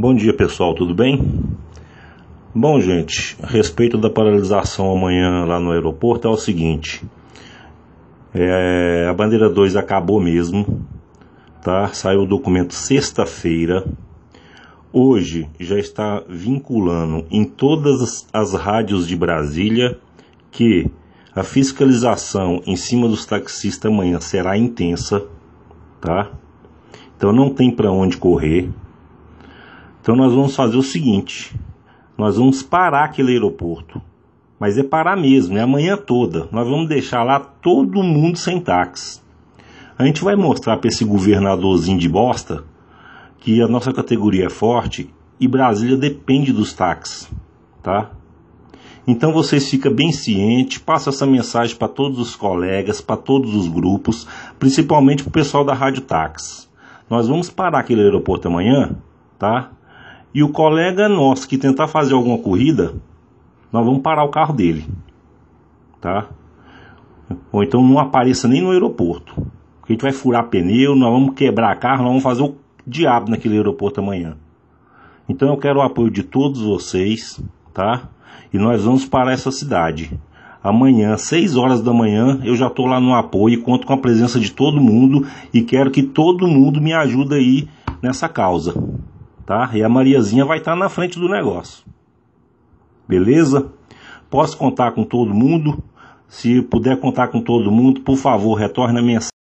Bom dia pessoal, tudo bem? Bom, gente, a respeito da paralisação amanhã lá no aeroporto é o seguinte: é, a bandeira 2 acabou mesmo, tá? Saiu o documento sexta-feira. Hoje já está vinculando em todas as rádios de Brasília que a fiscalização em cima dos taxistas amanhã será intensa, tá? Então não tem para onde correr. Então nós vamos fazer o seguinte: nós vamos parar aquele aeroporto, mas é parar mesmo, é né? amanhã toda. Nós vamos deixar lá todo mundo sem táxi. A gente vai mostrar para esse governadorzinho de bosta que a nossa categoria é forte e Brasília depende dos táxis, tá? Então vocês ficam bem cientes, passa essa mensagem para todos os colegas, para todos os grupos, principalmente para o pessoal da Rádio Táxi. Nós vamos parar aquele aeroporto amanhã, tá? e o colega nosso que tentar fazer alguma corrida, nós vamos parar o carro dele, tá? Ou então não apareça nem no aeroporto, porque a gente vai furar pneu, nós vamos quebrar carro, nós vamos fazer o diabo naquele aeroporto amanhã. Então eu quero o apoio de todos vocês, tá? E nós vamos parar essa cidade. Amanhã, 6 horas da manhã, eu já estou lá no apoio e conto com a presença de todo mundo e quero que todo mundo me ajude aí nessa causa tá? E a Mariazinha vai estar tá na frente do negócio. Beleza? Posso contar com todo mundo? Se puder contar com todo mundo, por favor, retorne a mensagem.